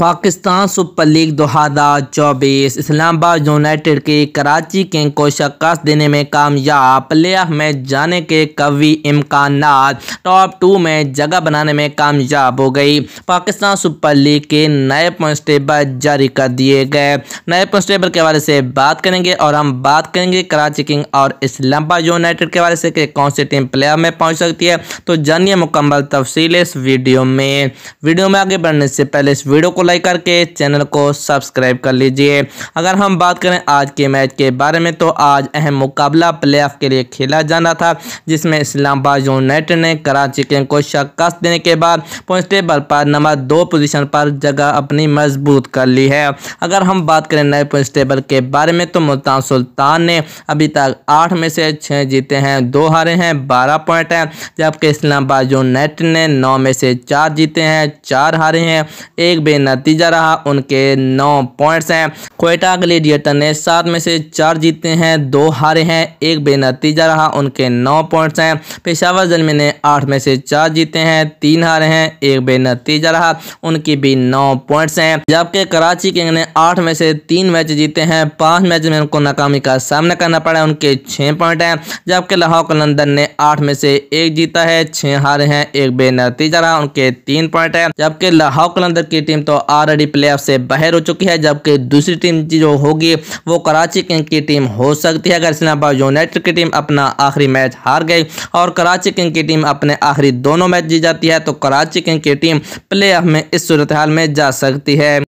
Pakistan super league दो हज़ार चौबीस इस्लामाबाद यूनाइटेड की कराची किंग को शिकस्त देने में कामयाब प्ले ऑफ में जाने के कवी इम्कान टॉप टू में जगह बनाने में कामयाब हो गई पाकिस्तान सुपर लीग के नए कॉन्स्टेबल जारी कर दिए गए नए कॉन्स्टेबल के बारे से बात करेंगे और हम बात करेंगे कराची किंग और इस्लामाबाद यूनाइटेड के बारे से कि कौन सी टीम प्ले ऑफ में पहुँच सकती है तो जानिए मुकम्मल तफसील इस वीडियो में वीडियो में आगे बढ़ने से पहले इस वीडियो को लाइक करके चैनल को सब्सक्राइब कर लीजिए अगर हम बात करें आज के मैच के बारे में तो आज अहम मुकाबला प्ले के लिए खेला जाना था जिसमें इस्लामाबाद यूनाइटेड ने कराची किंग को शिकस्त देने के बाद पॉइंट टेबल पर नंबर दो पोजीशन पर जगह अपनी मजबूत कर ली है अगर हम बात करें नए पॉइंट टेबल के बारे में तो मुल्तान सुल्तान ने अभी तक आठ में से छः जीते हैं दो हारे हैं बारह पॉइंट हैं जबकि इस्लामाबाद यूनाइटेड ने नौ में से चार जीते हैं चार हारे हैं एक बेनर नतीजा रहा उनके नौ पॉइंट्स हैं कोयटा ग्लेडिएटर ने सात में से चार जीते हैं दो हारे हैं एक बेनतीजा रहा उनके नौ पॉइंट्स हैं पेशावर जलमे ने आठ में से चार जीते हैं तीन हारे हैं एक बेनतीजा रहा उनकी भी नौ पॉइंट्स हैं जबकि कराची किंग ने आठ में से तीन मैच जीते हैं पांच मैच में उनको नाकामी का सामना करना पड़ा उनके छः पॉइंट हैं जबकि लाहौर कलंदर ने आठ में से एक जीता है छः हारे हैं एक बेनतीजा रहा उनके तीन पॉइंट है जबकि लाहौर कलंदर की टीम तो ऑलरेडी प्लेऑफ से बाहर हो चुकी है जबकि दूसरी टीम जो होगी वो कराची किंग की टीम हो सकती है अगर इस्लामाबाद यूनाइटेड की टीम अपना आखिरी मैच हार गई और कराची किंग की टीम अपने आखिरी दोनों मैच जीत जाती है तो कराची किंग की टीम प्ले में इस सूरत हाल में जा सकती है